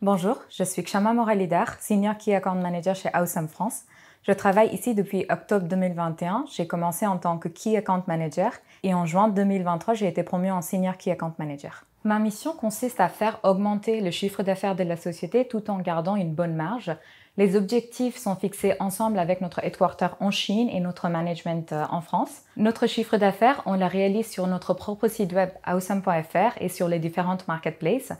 Bonjour, je suis Kshama Moralidar, Senior Key Account Manager chez Awesome France. Je travaille ici depuis octobre 2021. J'ai commencé en tant que Key Account Manager et en juin 2023, j'ai été promu en Senior Key Account Manager. Ma mission consiste à faire augmenter le chiffre d'affaires de la société tout en gardant une bonne marge. Les objectifs sont fixés ensemble avec notre headquarter en Chine et notre management euh, en France. Notre chiffre d'affaires, on le réalise sur notre propre site web awesome.fr et sur les différentes marketplaces.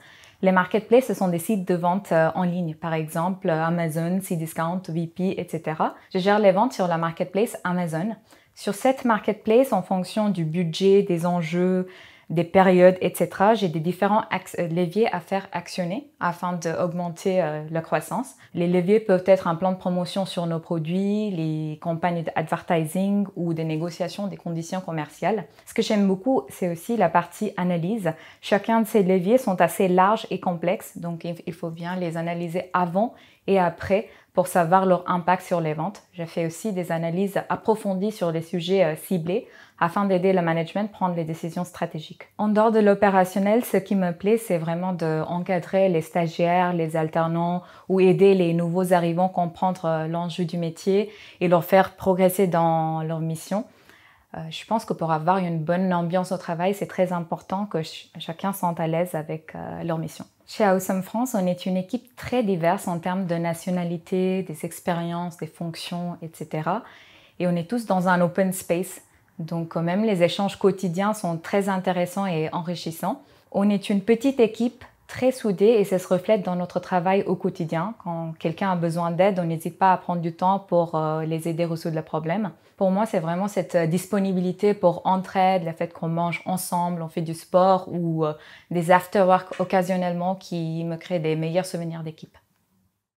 Les marketplaces, ce sont des sites de vente euh, en ligne, par exemple euh, Amazon, Cdiscount, VP, etc. Je gère les ventes sur la marketplace Amazon. Sur cette marketplace, en fonction du budget, des enjeux, des périodes, etc. J'ai des différents euh, leviers à faire actionner afin d'augmenter euh, la croissance. Les leviers peuvent être un plan de promotion sur nos produits, les campagnes d'advertising ou des négociations des conditions commerciales. Ce que j'aime beaucoup, c'est aussi la partie analyse. Chacun de ces leviers sont assez larges et complexes, donc il faut bien les analyser avant et après pour savoir leur impact sur les ventes. Je fais aussi des analyses approfondies sur les sujets euh, ciblés afin d'aider le management à prendre les décisions stratégiques. En dehors de l'opérationnel, ce qui me plaît, c'est vraiment d'encadrer les stagiaires, les alternants ou aider les nouveaux arrivants à comprendre euh, l'enjeu du métier et leur faire progresser dans leur mission. Euh, je pense que pour avoir une bonne ambiance au travail, c'est très important que chacun sente à l'aise avec euh, leur mission. Chez Awesome France, on est une équipe très diverse en termes de nationalité, des expériences, des fonctions, etc. Et on est tous dans un open space. Donc quand même, les échanges quotidiens sont très intéressants et enrichissants. On est une petite équipe très soudés et ça se reflète dans notre travail au quotidien. Quand quelqu'un a besoin d'aide, on n'hésite pas à prendre du temps pour euh, les aider à résoudre le problème. Pour moi, c'est vraiment cette euh, disponibilité pour entraide, le fait qu'on mange ensemble, on fait du sport ou euh, des after-work occasionnellement qui me créent des meilleurs souvenirs d'équipe.